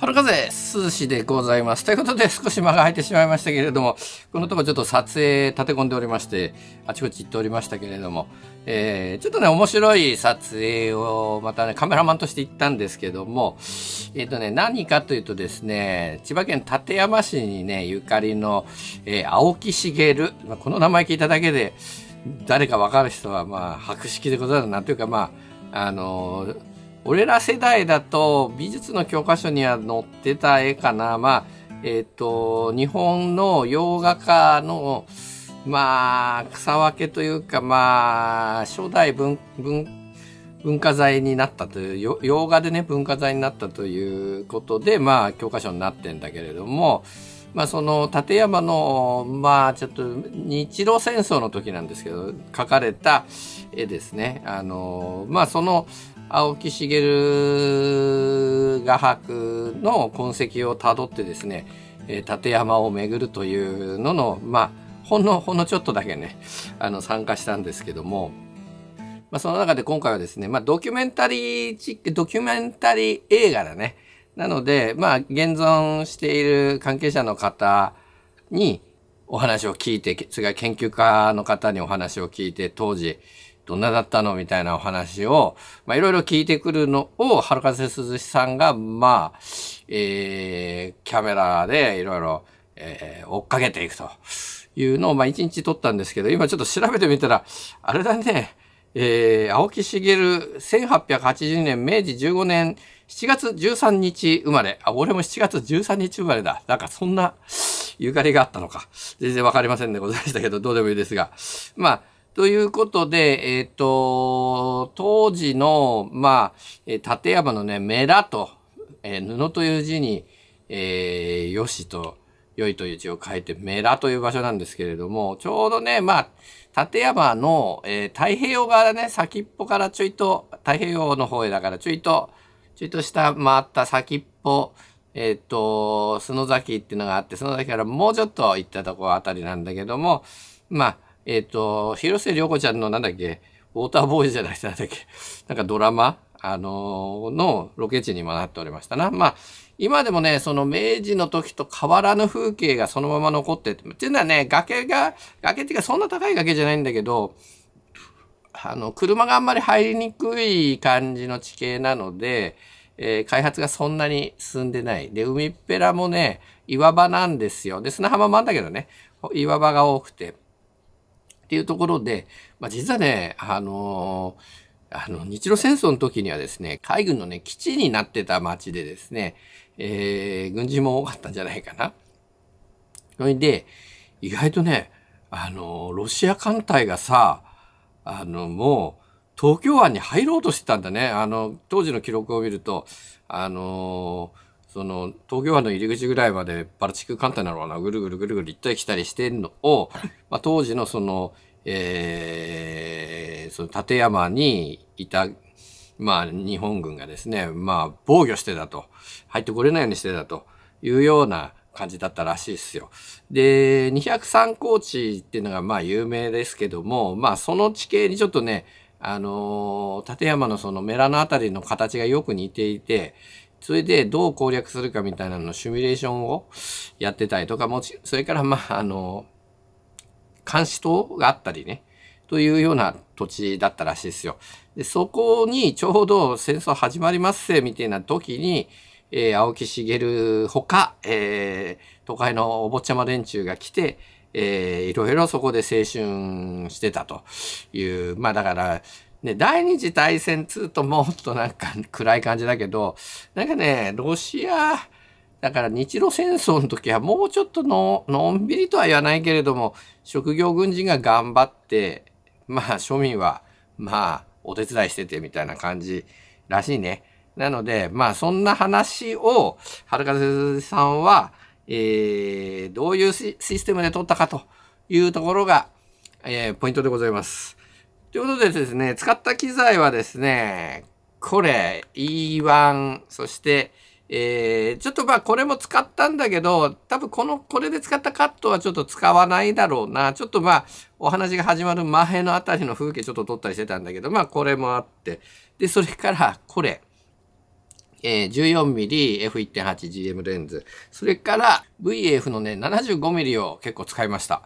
春風かぜ、涼しでございます。ということで、少し間が空いてしまいましたけれども、このとこちょっと撮影立て込んでおりまして、あちこち行っておりましたけれども、えー、ちょっとね、面白い撮影を、またね、カメラマンとして行ったんですけども、えっ、ー、とね、何かというとですね、千葉県館山市にね、ゆかりの、えー、青木る、この名前聞いただけで、誰かわかる人は、まあ、白識でござるなんというか、まあ、あのー俺ら世代だと美術の教科書には載ってた絵かな。まあ、えっ、ー、と、日本の洋画家の、まあ、草分けというか、まあ、初代文、文、文化財になったという、洋画でね、文化財になったということで、まあ、教科書になってんだけれども、まあ、その、立山の、まあ、ちょっと、日露戦争の時なんですけど、描かれた絵ですね。あの、まあ、その、青木茂画伯の痕跡をたどってですね、えー、立山を巡るというのの、まあ、ほんの、ほんのちょっとだけね、あの、参加したんですけども、まあ、その中で今回はですね、まあ、ドキュメンタリーチック、ドキュメンタリー映画だね。なので、まあ、現存している関係者の方にお話を聞いて、それから研究家の方にお話を聞いて、当時、どんなだったのみたいなお話を、まあ、いろいろ聞いてくるのを、春風鈴さんが、まあ、えー、キャメラでいろいろ、えー、追っかけていくというのを、まあ、一日撮ったんですけど、今ちょっと調べてみたら、あれだね、えー、青木茂、1 8 8 0年、明治15年、7月13日生まれ。あ、俺も7月13日生まれだ。なんかそんな、ゆかりがあったのか。全然わかりませんでございましたけど、どうでもいいですが。まあ、ということで、えっ、ー、と、当時の、まあ、立山のね、メラと、えー、布という字に、えー、よしと、良いという字を書いて、メラという場所なんですけれども、ちょうどね、まあ、立山の、えー、太平洋側だね、先っぽからちょいと、太平洋の方へだからちょいと、ちょいと下回った先っぽ、えっ、ー、と、須野崎っていうのがあって、その崎からもうちょっと行ったとこあたりなんだけども、まあ、えっ、ー、と、広末涼子ちゃんのなんだっけ、ウォーターボーイじゃないなんだっけ、なんかドラマあのー、のロケ地にもなっておりましたな。まあ、今でもね、その明治の時と変わらぬ風景がそのまま残ってて、っていうのはね、崖が、崖っていうかそんな高い崖じゃないんだけど、あの、車があんまり入りにくい感じの地形なので、えー、開発がそんなに進んでない。で、海っぺらもね、岩場なんですよ。で、砂浜もあんだけどね、岩場が多くて。っていうところで、まあ、実はね、あのあの、日露戦争の時にはですね、海軍のね、基地になってた町でですね、えー、軍人も多かったんじゃないかな。それで、意外とね、あの、ロシア艦隊がさ、あの、もう、東京湾に入ろうとしてたんだね。あの、当時の記録を見ると、あのーその東京湾の入り口ぐらいまでバルチック艦隊なのかなぐるぐるぐるぐる行ったり来たりしてるのを、まあ、当時のその,、えー、その立山にいた、まあ、日本軍がですね、まあ、防御してたと入ってこれないようにしてたというような感じだったらしいですよ。で203高地っていうのがまあ有名ですけども、まあ、その地形にちょっとねあのー、立山のそのメラのあたりの形がよく似ていて、それでどう攻略するかみたいなのシミュレーションをやってたりとかも、それからまあ、あの、監視塔があったりね、というような土地だったらしいですよ。で、そこにちょうど戦争始まりますせ、みたいな時に、えー、青木茂ほか、えー、都会のお坊ちゃま連中が来て、えー、いろいろそこで青春してたという、まあだから、で、第二次大戦2ともっとなんか暗い感じだけど、なんかね、ロシア、だから日露戦争の時はもうちょっとののんびりとは言わないけれども、職業軍人が頑張って、まあ庶民は、まあお手伝いしててみたいな感じらしいね。なので、まあそんな話を、はるかせさんは、えー、どういうシステムで取ったかというところが、えー、ポイントでございます。ということでですね、使った機材はですね、これ、E1、そして、えー、ちょっとまあこれも使ったんだけど、多分この、これで使ったカットはちょっと使わないだろうな。ちょっとまあ、お話が始まる前のあたりの風景ちょっと撮ったりしてたんだけど、まあこれもあって。で、それからこれ。えー、14mmF1.8GM レンズ。それから VF のね、75mm を結構使いました。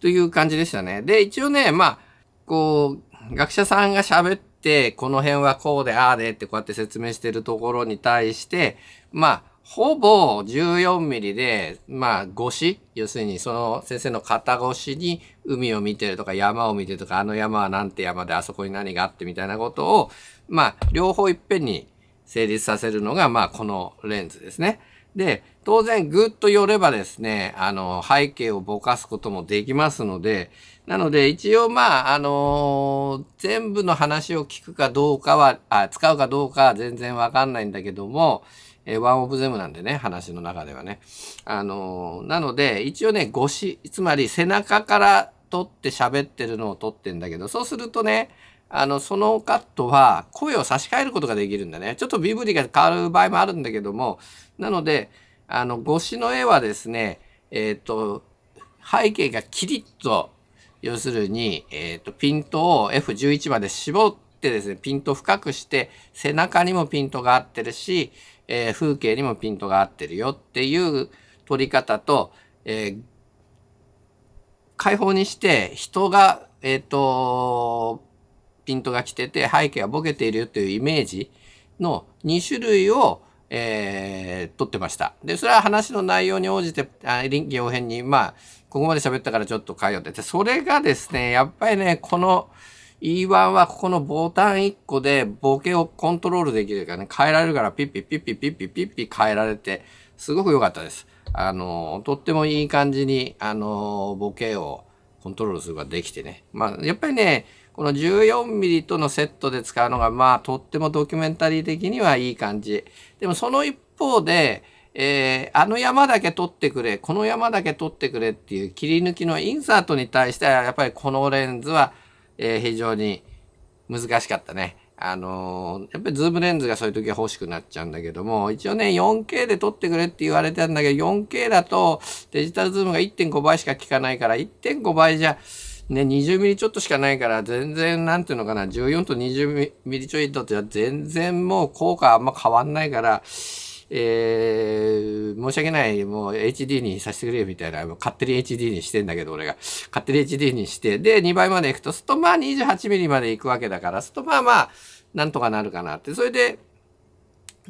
という感じでしたね。で、一応ね、まあ、こう、学者さんが喋って、この辺はこうで、ああでってこうやって説明してるところに対して、まあ、ほぼ14ミリで、まあ、越し、要するにその先生の肩越しに海を見てるとか山を見てるとか、あの山はなんて山であそこに何があってみたいなことを、まあ、両方いっぺんに成立させるのが、まあ、このレンズですね。で、当然ぐっと寄ればですね、あの、背景をぼかすこともできますので、なので一応まあ、あのー、全部の話を聞くかどうかは、あ使うかどうかは全然わかんないんだけども、えー、ワンオブゼムなんでね、話の中ではね。あのー、なので一応ね、腰、つまり背中から撮って喋ってるのを撮ってんだけど、そうするとね、あの、そのカットは声を差し替えることができるんだね。ちょっと身振りが変わる場合もあるんだけども、なので、あの、腰しの絵はですね、えっ、ー、と、背景がキリッと、要するに、えっ、ー、と、ピントを F11 まで絞ってですね、ピント深くして、背中にもピントが合ってるし、えー、風景にもピントが合ってるよっていう撮り方と、えー、開放にして人が、えっ、と、ピントが来てて背景がボケているよというイメージの2種類を、えー、撮ってました。で、それは話の内容に応じて、あ臨機応変に、まあ、ここまで喋ったからちょっと変えようってて、それがですね、やっぱりね、この E1 はここのボタン1個でボケをコントロールできるからね、変えられるからピッピッピッピッピッピッピッピ変えられて、すごく良かったです。あの、とってもいい感じに、あの、ボケをコントロールすることができてね。まあ、やっぱりね、この 14mm とのセットで使うのが、まあ、とってもドキュメンタリー的にはいい感じ。でもその一方で、えー、あの山だけ撮ってくれ、この山だけ撮ってくれっていう切り抜きのインサートに対しては、やっぱりこのレンズは、えー、非常に難しかったね。あのー、やっぱりズームレンズがそういう時は欲しくなっちゃうんだけども、一応ね、4K で撮ってくれって言われてたんだけど、4K だとデジタルズームが1.5倍しか効かないから、1.5倍じゃ、ね、20ミリちょっとしかないから、全然、なんていうのかな、14と20ミリちょいとっては全然もう効果あんま変わんないから、えー、申し訳ない、もう HD にさせてくれよみたいな、もう勝手に HD にしてんだけど、俺が。勝手に HD にして、で、2倍まで行くと、すとまあ28ミリまで行くわけだから、すとまあまあ、なんとかなるかなって。それで、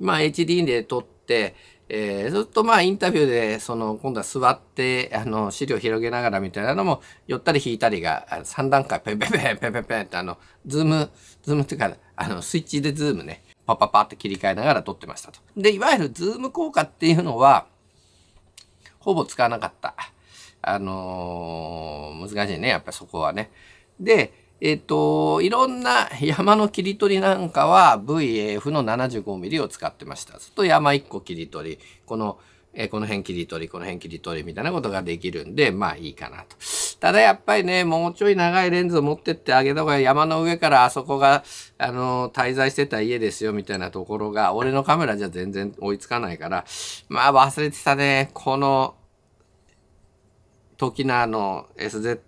まあ HD で撮って、えー、ずっとまあインタビューで、その今度は座って、あの、資料広げながらみたいなのも、寄ったり引いたりが3段階ペンペンペンペンペンペンってあの、ズーム、ズームっていうか、あの、スイッチでズームね、パパパって切り替えながら撮ってましたと。で、いわゆるズーム効果っていうのは、ほぼ使わなかった。あのー、難しいね、やっぱそこはね。で、えっ、と、いろんな山の切り取りなんかは VAF の 75mm を使ってました。そうすると山1個切り取り、この、えー、この辺切り取り、この辺切り取りみたいなことができるんで、まあいいかなと。ただやっぱりね、もうちょい長いレンズを持ってってあげた方が山の上からあそこが、あの、滞在してた家ですよみたいなところが、俺のカメラじゃ全然追いつかないから、まあ忘れてたね、この、トキナの SZ、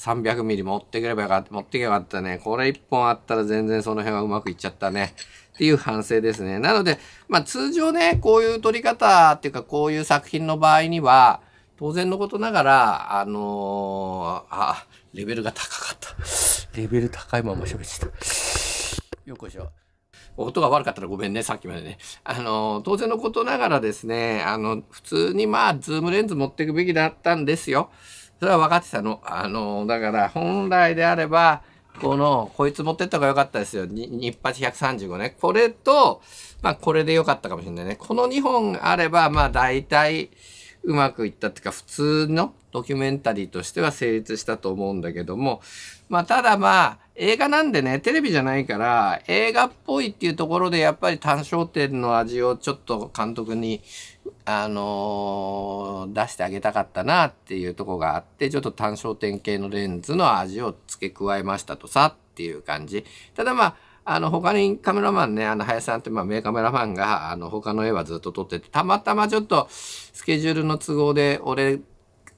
300ミリ持ってくればよかった、持ってけばよかったね。これ1本あったら全然その辺はうまくいっちゃったね。っていう反省ですね。なので、まあ通常ね、こういう撮り方っていうか、こういう作品の場合には、当然のことながら、あのー、あ、レベルが高かった。レベル高いまま喋ってた。よこしょ。音が悪かったらごめんね、さっきまでね。あの、当然のことながらですね、あの、普通にまあ、ズームレンズ持っていくべきだったんですよ。それは分かってたの。あの、だから本来であれば、この、こいつ持ってった方が良かったですよ。日発135ね。これと、まあこれで良かったかもしれないね。この2本あれば、まあ大体うまくいったっていうか、普通のドキュメンタリーとしては成立したと思うんだけども、まあただまあ、映画なんでね、テレビじゃないから、映画っぽいっていうところでやっぱり単焦点の味をちょっと監督にあのー、出してあげたかったなっていうとこがあって、ちょっと単焦点系のレンズの味を付け加えましたとさっていう感じ。ただまあ、あの、他にカメラマンね、あの、林さんって、まあ、名カメラマンが、あの、他の絵はずっと撮ってて、たまたまちょっと、スケジュールの都合で、俺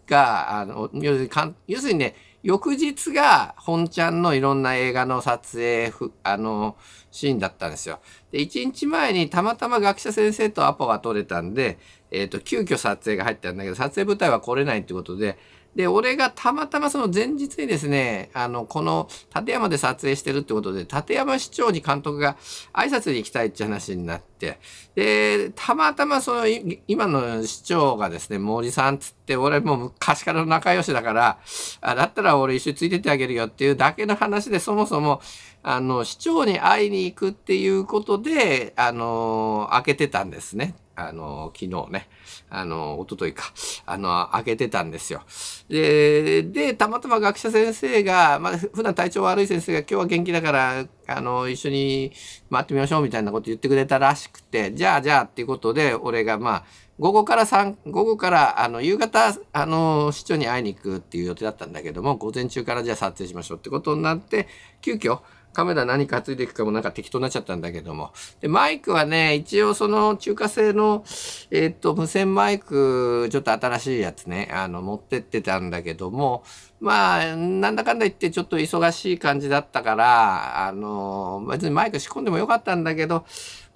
が、あの、要するに、要するにね、翌日が本ちゃんのいろんな映画の撮影、あの、シーンだったんですよ。で、1日前にたまたま学者先生とアポが取れたんで、えっ、ー、と、急遽撮影が入ったんだけど、撮影舞台は来れないってことで、で、俺がたまたまその前日にですね、あの、この立山で撮影してるってことで、立山市長に監督が挨拶に行きたいって話になって、で、たまたまその、今の市長がですね、森さんつって、俺もう昔からの仲良しだから、あだったら俺一緒についてってあげるよっていうだけの話で、そもそも、あの、市長に会いに行くっていうことで、あの、開けてたんですね。あの、昨日ね、あの、おとといか、あの、開けてたんですよ。で、で、たまたま学者先生が、まあ、普段体調悪い先生が今日は元気だから、あの、一緒に回ってみましょうみたいなこと言ってくれたらしくて、じゃあ、じゃあっていうことで、俺がまあ、午後から3、午後から、あの、夕方、あの、市長に会いに行くっていう予定だったんだけども、午前中からじゃあ撮影しましょうってことになって、急遽、カメラ何担いでいくかもなんか適当になっちゃったんだけども。で、マイクはね、一応その中華製の、えー、っと、無線マイク、ちょっと新しいやつね、あの、持ってってたんだけども、まあ、なんだかんだ言ってちょっと忙しい感じだったから、あの、別にマイク仕込んでもよかったんだけど、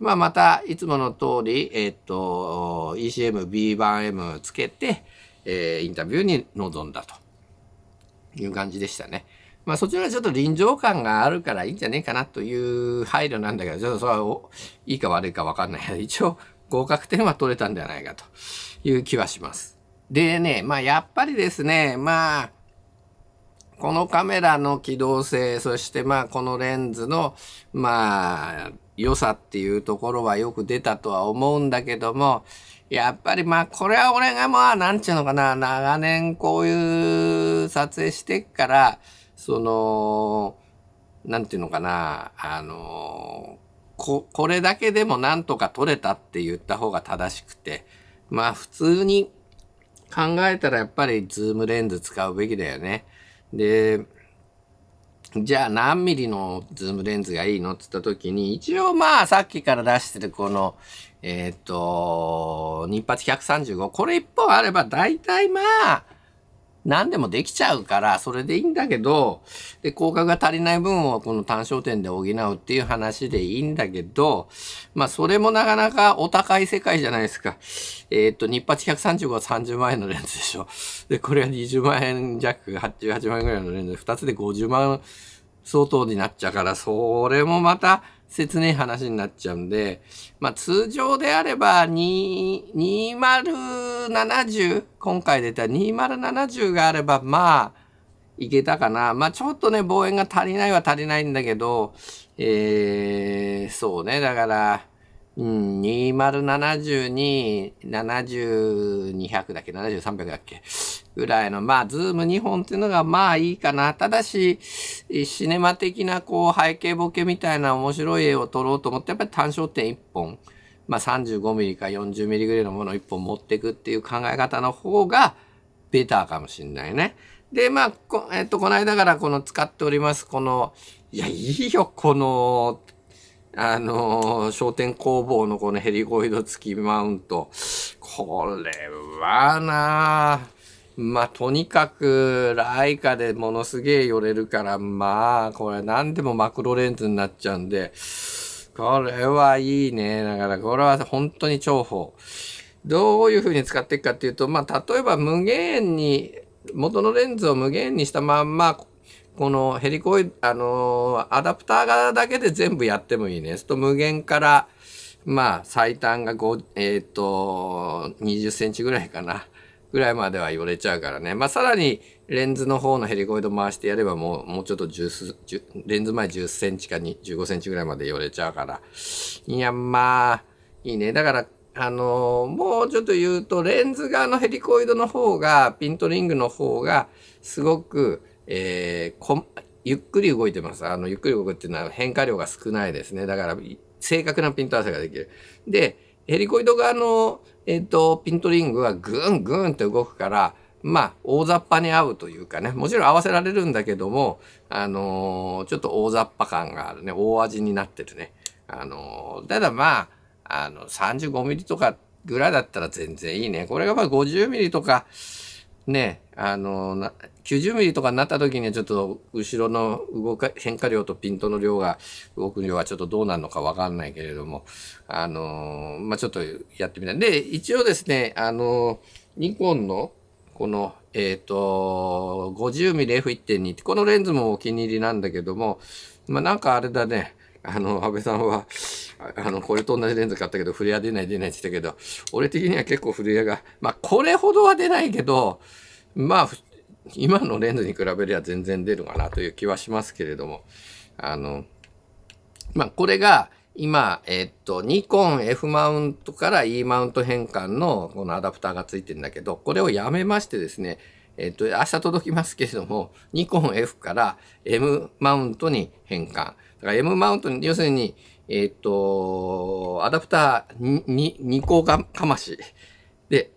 まあまた、いつもの通り、えー、っと、ECM B 版 M つけて、えー、インタビューに臨んだという感じでしたね。まあそちらはちょっと臨場感があるからいいんじゃねえかなという配慮なんだけど、ちょっとそれはいいか悪いかわかんない一応合格点は取れたんじゃないかという気はします。でね、まあやっぱりですね、まあ、このカメラの機動性、そしてまあこのレンズの、まあ、良さっていうところはよく出たとは思うんだけども、やっぱりまあこれは俺がまあなんちゅうのかな、長年こういう撮影してっから、その、なんていうのかな、あの、こ、これだけでもなんとか取れたって言った方が正しくて、まあ普通に考えたらやっぱりズームレンズ使うべきだよね。で、じゃあ何ミリのズームレンズがいいのって言った時に、一応まあさっきから出してるこの、えっ、ー、と、日発135、これ1本あれば大体まあ、何でもできちゃうから、それでいいんだけど、で、効果が足りない分をこの単焦点で補うっていう話でいいんだけど、まあ、それもなかなかお高い世界じゃないですか。えー、っと、日発135は30万円のレンズでしょ。で、これは20万円弱、88万円ぐらいのレンズで、2つで50万相当になっちゃうから、それもまた、切ね話になっちゃうんで、まあ通常であれば2070、今回出た2070があれば、まあ、いけたかな。まあちょっとね、望遠が足りないは足りないんだけど、えー、そうね、だから、うん、2 0 7 2 70200だっけ7 3 0 0だっけぐらいの、まあ、ズーム2本っていうのがまあいいかな。ただし、シネマ的なこう背景ボケみたいな面白い絵を撮ろうと思って、やっぱり単焦点1本、まあ35ミリか40ミリぐらいのものを1本持っていくっていう考え方の方がベターかもしんないね。で、まあ、こえっと、この間からこの使っております、この、いや、いいよ、この、あのー、商店工房のこのヘリコイド付きマウント。これはなまあ、とにかく、ライカでものすげえ寄れるから、まあ、これ何でもマクロレンズになっちゃうんで、これはいいね。だから、これは本当に重宝。どういう風に使っていくかっていうと、まあ、例えば無限に、元のレンズを無限にしたまんま、このヘリコイ、あのアダプターだけで全部やってもいいね。すと無限から、まあ、最短が5、えっ、ー、と、20センチぐらいかな。ぐらいまでは寄れちゃうからね。まあ、さらに、レンズの方のヘリコイド回してやればもう、もうちょっと10、1レンズ前10センチかに15センチぐらいまで寄れちゃうから。いや、まあ、いいね。だから、あのー、もうちょっと言うと、レンズ側のヘリコイドの方が、ピントリングの方が、すごく、えー、こゆっくり動いてます。あの、ゆっくり動くっていうのは変化量が少ないですね。だから、正確なピント合わせができる。で、ヘリコイド側の、えっ、ー、と、ピントリングはぐんぐんって動くから、まあ、大雑把に合うというかね、もちろん合わせられるんだけども、あのー、ちょっと大雑把感があるね、大味になってるね。あのー、ただまあ、あの、35ミリとかぐらいだったら全然いいね。これがまあ50ミリとか、ね、あの、90ミリとかになった時にはちょっと後ろの動か、変化量とピントの量が、動く量はちょっとどうなるのかわかんないけれども、あの、まあ、ちょっとやってみたい。で、一応ですね、あの、ニコンの、この、えっ、ー、と、50mm F1.2 って、このレンズもお気に入りなんだけども、まあ、なんかあれだね、あの、安倍さんは、あの、これと同じレンズ買ったけど、フレア出ない出ないって言ったけど、俺的には結構フレアが、まあ、これほどは出ないけど、まあ、今のレンズに比べりゃ全然出るかなという気はしますけれども、あの、まあ、これが、今、えっと、ニコン F マウントから E マウント変換のこのアダプターがついてるんだけど、これをやめましてですね、えっと、明日届きますけれども、ニコン F から M マウントに変換。だから M マウントに、要するに、えっと、アダプターに、に、2個がかましで、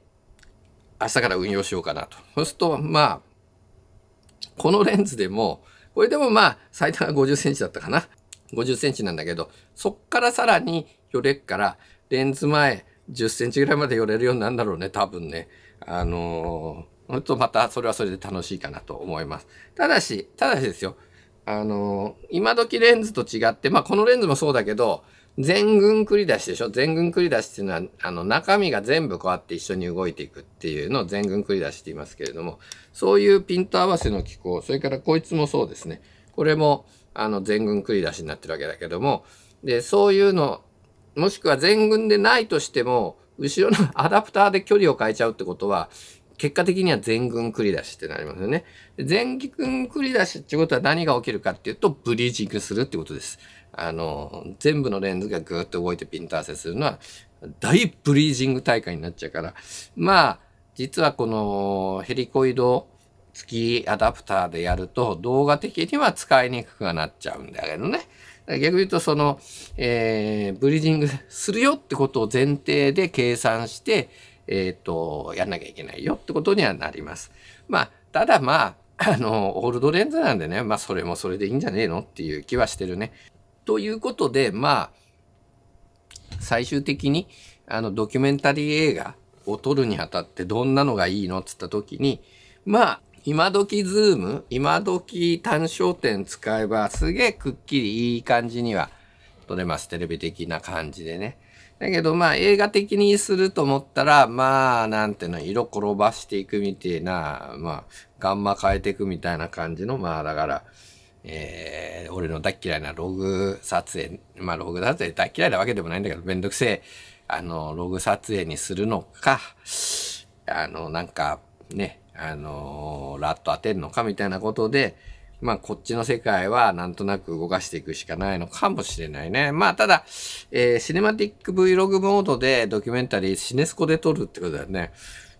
明日から運用しようかなと。そうすると、まあ、このレンズでも、これでもまあ、最大は50センチだったかな。50センチなんだけど、そっからさらに寄れっから、レンズ前10センチぐらいまで寄れるようになるんだろうね、多分ね。あのーほんとまたそれはそれで楽しいかなと思います。ただし、ただしですよ、あのー、今時レンズと違って、まあこのレンズもそうだけど、全群繰り出しでしょ全群繰り出しっていうのは、あの中身が全部こうやって一緒に動いていくっていうのを全群繰り出しって言いますけれども、そういうピント合わせの機構、それからこいつもそうですね。これも、あの全群繰り出しになってるわけだけども、で、そういうの、もしくは全群でないとしても、後ろのアダプターで距離を変えちゃうってことは、結果的には全軍繰り出しってなりますよね。全軍繰り出しってことは何が起きるかっていうと、ブリージングするってことです。あの、全部のレンズがぐーっと動いてピント合わせするのは、大ブリージング大会になっちゃうから、まあ、実はこのヘリコイド付きアダプターでやると、動画的には使いにくくなっちゃうんだけどね。逆に言うとその、えー、ブリージングするよってことを前提で計算して、えっ、と、やんなきゃいけないよってことにはなります。まあ、ただまあ、あの、オールドレンズなんでね、まあ、それもそれでいいんじゃねえのっていう気はしてるね。ということで、まあ、最終的に、あの、ドキュメンタリー映画を撮るにあたってどんなのがいいのっつった時に、まあ、今時ズーム、今時単焦点使えばすげえくっきりいい感じにはとね、まあ、テレビ的な感じでね。だけど、まあ、映画的にすると思ったら、まあ、なんていうの、色転ばしていくみたいな、まあ、ガンマ変えていくみたいな感じの、まあ、だから、えー、俺の大嫌いなログ撮影、まあ、ログ撮影大嫌いなわけでもないんだけど、めんどくせえ、あの、ログ撮影にするのか、あの、なんか、ね、あのー、ラッと当てるのかみたいなことで、まあ、こっちの世界はなんとなく動かしていくしかないのかもしれないね。まあ、ただ、えー、シネマティック Vlog モードでドキュメンタリー、シネスコで撮るってことだよね。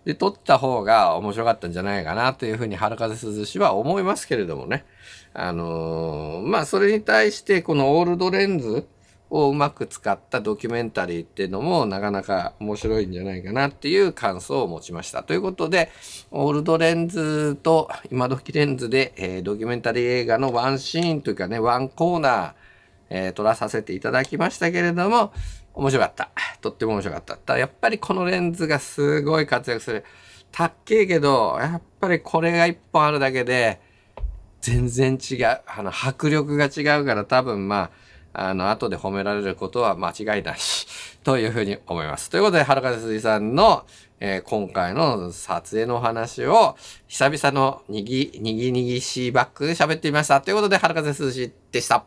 で、撮った方が面白かったんじゃないかなというふうに、春風涼しは思いますけれどもね。あのー、まあ、それに対して、このオールドレンズ、をうまく使ったドキュメンタリーっていうのもなかなか面白いんじゃないかなっていう感想を持ちました。ということで、オールドレンズと今時レンズで、えー、ドキュメンタリー映画のワンシーンというかね、ワンコーナー、えー、撮らさせていただきましたけれども、面白かった。とっても面白かった。ただやっぱりこのレンズがすごい活躍する。たっけえけど、やっぱりこれが一本あるだけで、全然違う。あの、迫力が違うから多分まあ、あの、後で褒められることは間違いないし、というふうに思います。ということで、はるかすさんの、えー、今回の撮影のお話を、久々のにぎ、にぎにぎしいバックで喋ってみました。ということで、はるかすでした。